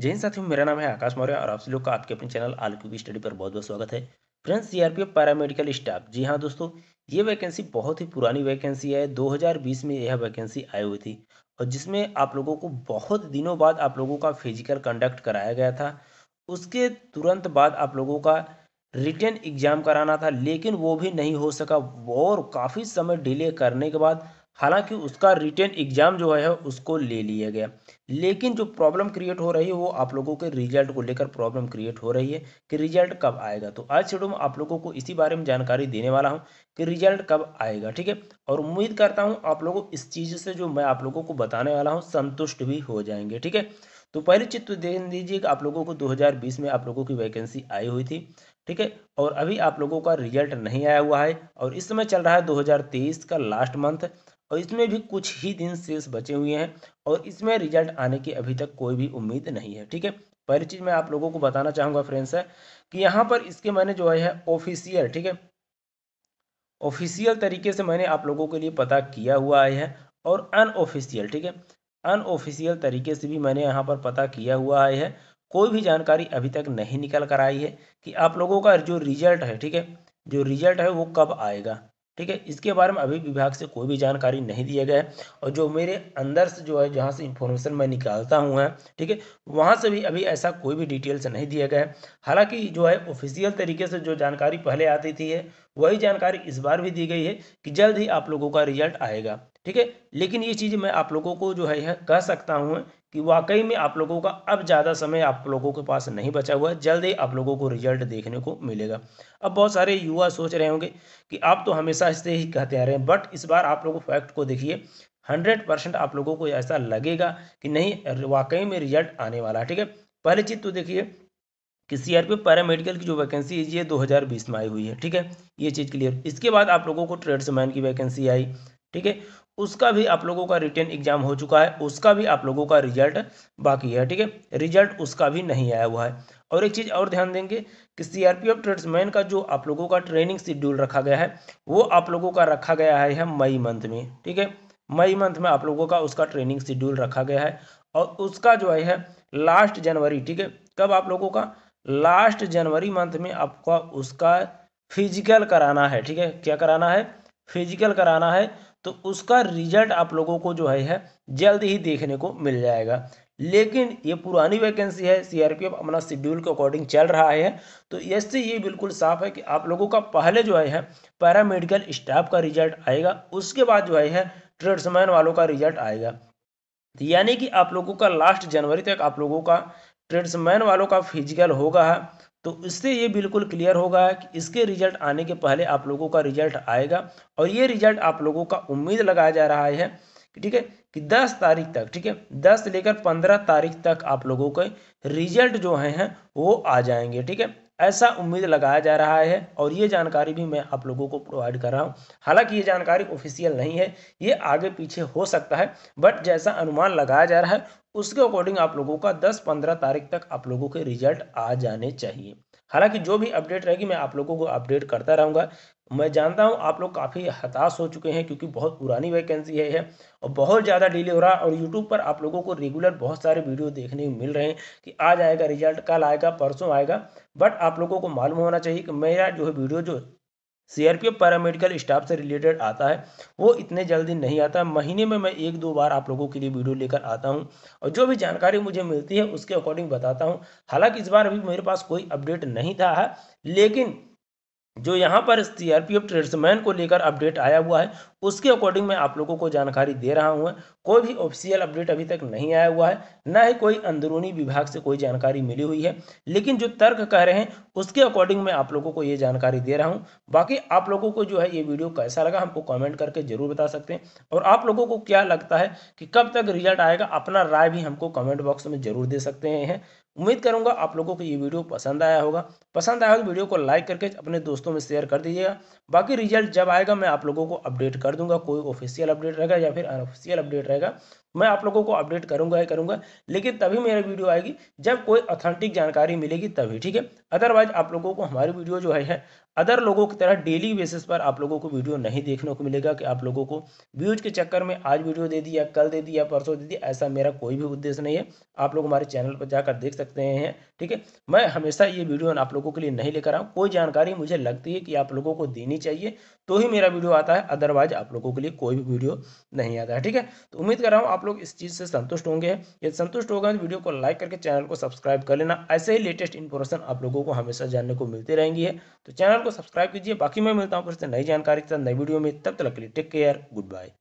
जैन साथियों मेरा नाम है आकाश मौर्य और आप लोग का आपके अपने चैनल आल स्टडी पर बहुत बहुत स्वागत है फ्रेंड्स सीआरपीएफ पैरामेडिकल स्टाफ जी हाँ दोस्तों ये वैकेंसी बहुत ही पुरानी वैकेंसी है 2020 में यह वैकेंसी आई हुई थी और जिसमें आप लोगों को बहुत दिनों बाद आप लोगों का फिजिकल कंडक्ट कराया गया था उसके तुरंत बाद आप लोगों का रिटर्न एग्जाम कराना था लेकिन वो भी नहीं हो सका और काफ़ी समय डिले करने के बाद हालांकि उसका रिटर्न एग्जाम जो है उसको ले लिया गया लेकिन जो प्रॉब्लम क्रिएट हो रही है वो आप लोगों के रिजल्ट को लेकर प्रॉब्लम क्रिएट हो रही है कि रिजल्ट कब आएगा तो आज वीडियो में आप लोगों को इसी बारे में जानकारी देने वाला हूँ कि रिजल्ट कब आएगा ठीक है और उम्मीद करता हूँ आप लोगों इस चीज़ से जो मैं आप लोगों को बताने वाला हूँ संतुष्ट भी हो जाएंगे ठीक है तो पहले चित्र तो देख दीजिए कि आप लोगों को दो में आप लोगों की वैकेंसी आई हुई थी ठीक है और अभी आप लोगों का रिजल्ट नहीं आया हुआ है और इस समय चल रहा है 2023 का लास्ट मंथ और इसमें भी कुछ ही दिन शेष बचे हुए हैं और इसमें रिजल्ट आने की अभी तक कोई भी उम्मीद नहीं है ठीक है पहली चीज़ मैं आप लोगों को बताना चाहूँगा फ्रेंड्स है कि यहाँ पर इसके मैंने जो है ऑफिशियल ठीक है ऑफिशियल तरीके से मैंने आप लोगों के लिए पता किया हुआ है और अनऑफिशियल ठीक है अनऑफिशियल तरीके से भी मैंने यहाँ पर पता किया हुआ है कोई भी जानकारी अभी तक नहीं निकल कर आई है कि आप लोगों का जो रिजल्ट है ठीक है जो रिजल्ट है वो कब आएगा ठीक है इसके बारे में अभी विभाग से कोई भी जानकारी नहीं दिया गया है और जो मेरे अंदर से जो है जहाँ से इन्फॉर्मेशन मैं निकालता हूँ है ठीक है वहाँ से भी अभी ऐसा कोई भी डिटेल्स नहीं दिया गया है हालांकि जो है ऑफिशियल तरीके से जो जानकारी पहले आती थी है वही जानकारी इस बार भी दी गई है कि जल्द ही आप लोगों का रिजल्ट आएगा ठीक है लेकिन ये चीज़ मैं आप लोगों को जो है कह सकता हूँ कि वाकई में आप लोगों का अब ज़्यादा समय आप लोगों के पास नहीं बचा हुआ है जल्द ही आप लोगों को रिजल्ट देखने को मिलेगा अब बहुत सारे युवा सोच रहे होंगे कि आप तो हमेशा इससे ही कहते आ रहे हैं बट इस बार आप लोगों फैक्ट को देखिए हंड्रेड परसेंट आप लोगों को ऐसा लगेगा कि नहीं वाकई में रिजल्ट आने वाला है ठीक है पहली चीज़ तो देखिए कि सीआरपी पैरामेडिकल की जो वैकेंसी ये 2020 में आई हुई है ठीक है ये चीज़ क्लियर इसके बाद आप लोगों को ट्रेड्समैन की वैकेंसी आई ठीक है उसका भी आप लोगों का रिटर्न एग्जाम हो चुका है उसका भी आप लोगों का रिजल्ट बाकी है ठीक है रिजल्ट उसका भी नहीं आया हुआ है और एक चीज़ और ध्यान देंगे कि सीआरपीएफ ट्रेड्समैन का जो आप लोगों का ट्रेनिंग शेड्यूल रखा गया है वो आप लोगों का रखा गया है मई मंथ में ठीक है मई मंथ में आप लोगों का उसका ट्रेनिंग शेड्यूल रखा गया है और उसका जो है लास्ट जनवरी ठीक है कब आप लोगों का लास्ट जनवरी मंथ में आपका उसका फिजिकल कराना है ठीक है क्या कराना है फिजिकल कराना है तो उसका रिजल्ट आप लोगों को जो है जल्द ही देखने को मिल जाएगा लेकिन ये पुरानी वैकेंसी है सीआरपीएफ अपना शेड्यूल के अकॉर्डिंग चल रहा है तो इससे ये बिल्कुल साफ है कि आप लोगों का पहले जो है पैरामेडिकल स्टाफ का रिजल्ट आएगा उसके बाद जो है ट्रेड्समैन वालों का रिजल्ट आएगा यानी कि आप लोगों का लास्ट जनवरी तक आप लोगों का ट्रेड्समैन वालों का फिजिकल होगा तो इससे ये बिल्कुल क्लियर होगा कि इसके रिजल्ट आने के पहले आप लोगों का रिजल्ट आएगा और ये रिजल्ट आप लोगों का उम्मीद लगाया जा रहा है ठीक है कि 10 तारीख तक ठीक है 10 लेकर 15 तारीख तक आप लोगों के रिजल्ट जो हैं वो आ जाएंगे ठीक है ऐसा उम्मीद लगाया जा रहा है और ये जानकारी भी मैं आप लोगों को प्रोवाइड कर रहा हूँ हालांकि ये जानकारी ऑफिशियल नहीं है ये आगे पीछे हो सकता है बट जैसा अनुमान लगाया जा रहा है उसके अकॉर्डिंग आप लोगों का 10-15 तारीख तक आप लोगों के रिजल्ट आ जाने चाहिए हालांकि जो भी अपडेट रहेगी मैं आप लोगों को अपडेट करता रहूँगा मैं जानता हूँ आप लोग काफ़ी हताश हो चुके हैं क्योंकि बहुत पुरानी वैकेंसी है, और बहुत ज़्यादा डिले हो रहा है और यूट्यूब पर आप लोगों को रेगुलर बहुत सारे वीडियो देखने को मिल रहे हैं कि आज आएगा रिजल्ट कल आएगा परसों आएगा बट आप लोगों को मालूम होना चाहिए कि मेरा जो है वीडियो जो सीआरपीएफ पैरामेडिकल स्टाफ से रिलेटेड आता है वो इतने जल्दी नहीं आता महीने में मैं एक दो बार आप लोगों के लिए वीडियो लेकर आता हूँ और जो भी जानकारी मुझे मिलती है उसके अकॉर्डिंग बताता हूँ हालांकि इस बार अभी मेरे पास कोई अपडेट नहीं था है लेकिन जो यहाँ पर सीआरपीएफ ट्रेड्समैन को लेकर अपडेट आया हुआ है उसके अकॉर्डिंग मैं आप लोगों को जानकारी दे रहा हूँ कोई भी ऑफिशियल अपडेट अभी तक नहीं आया हुआ है ना ही कोई अंदरूनी विभाग से कोई जानकारी मिली हुई है लेकिन जो तर्क कह रहे हैं उसके अकॉर्डिंग मैं आप लोगों को ये जानकारी दे रहा हूँ बाकी आप लोगों को जो है ये वीडियो कैसा लगा हमको कॉमेंट करके जरूर बता सकते हैं और आप लोगों को क्या लगता है कि कब तक रिजल्ट आएगा अपना राय भी हमको कॉमेंट बॉक्स में जरूर दे सकते हैं उम्मीद करूंगा आप लोगों को ये वीडियो पसंद आया होगा पसंद आया हो तो वीडियो को लाइक करके अपने दोस्तों में शेयर कर दीजिएगा बाकी रिजल्ट जब आएगा मैं आप लोगों को अपडेट कर दूंगा कोई ऑफिशियल अपडेट रहेगा या फिर अनऑफिशियल अपडेट रहेगा मैं आप लोगों को अपडेट करूंगा ही करूंगा लेकिन तभी मेरी वीडियो आएगी जब कोई ऑथेंटिक जानकारी मिलेगी तभी ठीक है अदरवाइज आप लोगों को हमारी वीडियो जो है अदर लोगों की तरह डेली बेसिस पर आप लोगों को वीडियो नहीं देखने को मिलेगा कि आप लोगों को व्यूज के चक्कर में आज वीडियो दे दी या कल दे दी या परसों दे दिया ऐसा मेरा कोई भी उद्देश्य नहीं है आप लोग हमारे चैनल पर जाकर देख सकते हैं ठीक है मैं हमेशा ये वीडियो आप लोगों के लिए नहीं लेकर आऊँ कोई जानकारी मुझे लगती है कि आप लोगों को देनी चाहिए तो ही मेरा वीडियो आता है अदरवाइज आप लोगों के लिए कोई भी वीडियो नहीं आता है ठीक है तो उम्मीद कर रहा हूँ आप लोग इस चीज़ से संतुष्ट होंगे यदि संतुष्ट होगा तो वीडियो को लाइक करके चैनल को सब्सक्राइब कर लेना ऐसे ही लेटेस्ट इन्फॉर्मेशन आप लोगों को हमेशा जानने को मिलती रहेंगी है तो चैनल को सब्सक्राइब कीजिए बाकी मैं मिलता हूँ फिर से नई जानकारी के साथ नई वीडियो में तब तक के लिए टेक केयर गुड बाय